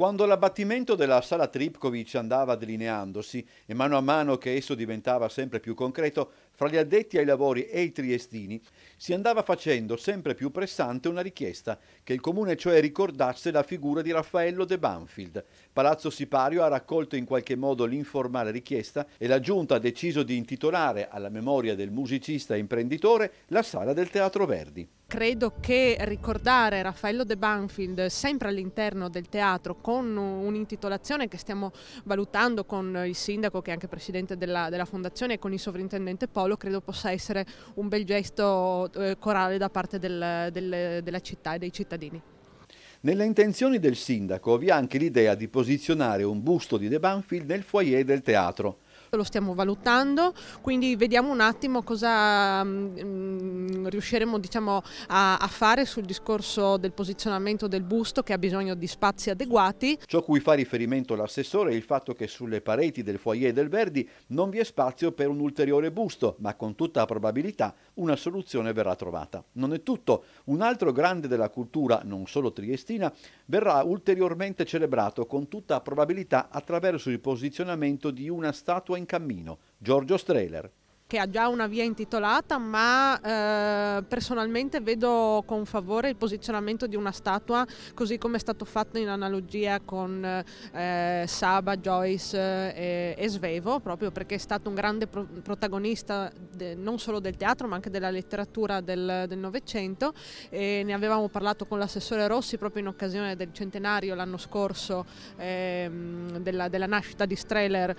Quando l'abbattimento della sala Tripkovic andava delineandosi e mano a mano che esso diventava sempre più concreto, fra gli addetti ai lavori e i triestini si andava facendo sempre più pressante una richiesta che il comune cioè ricordasse la figura di Raffaello De Banfield. Palazzo Sipario ha raccolto in qualche modo l'informale richiesta e la giunta ha deciso di intitolare alla memoria del musicista e imprenditore la sala del Teatro Verdi. Credo che ricordare Raffaello De Banfield sempre all'interno del teatro con un'intitolazione che stiamo valutando con il sindaco che è anche presidente della, della fondazione e con il sovrintendente Polo ruolo credo possa essere un bel gesto eh, corale da parte del, del, della città e dei cittadini. Nelle intenzioni del sindaco vi è anche l'idea di posizionare un busto di De Banfield nel foyer del teatro lo stiamo valutando, quindi vediamo un attimo cosa, mm, riusciremo diciamo, a, a fare sul discorso del posizionamento del busto che ha bisogno di spazi adeguati. Ciò cui fa riferimento l'assessore è il fatto che sulle pareti del foyer del Verdi non vi è spazio per un ulteriore busto, ma con tutta probabilità una soluzione verrà trovata. Non è tutto, un altro grande della cultura, non solo triestina, verrà ulteriormente celebrato con tutta probabilità attraverso il posizionamento di una statua in cammino, Giorgio Strehler che ha già una via intitolata, ma eh, personalmente vedo con favore il posizionamento di una statua, così come è stato fatto in analogia con eh, Saba, Joyce eh, e Svevo, proprio perché è stato un grande pro protagonista de, non solo del teatro, ma anche della letteratura del Novecento. ne avevamo parlato con l'assessore Rossi proprio in occasione del centenario l'anno scorso ehm, della, della nascita di Streller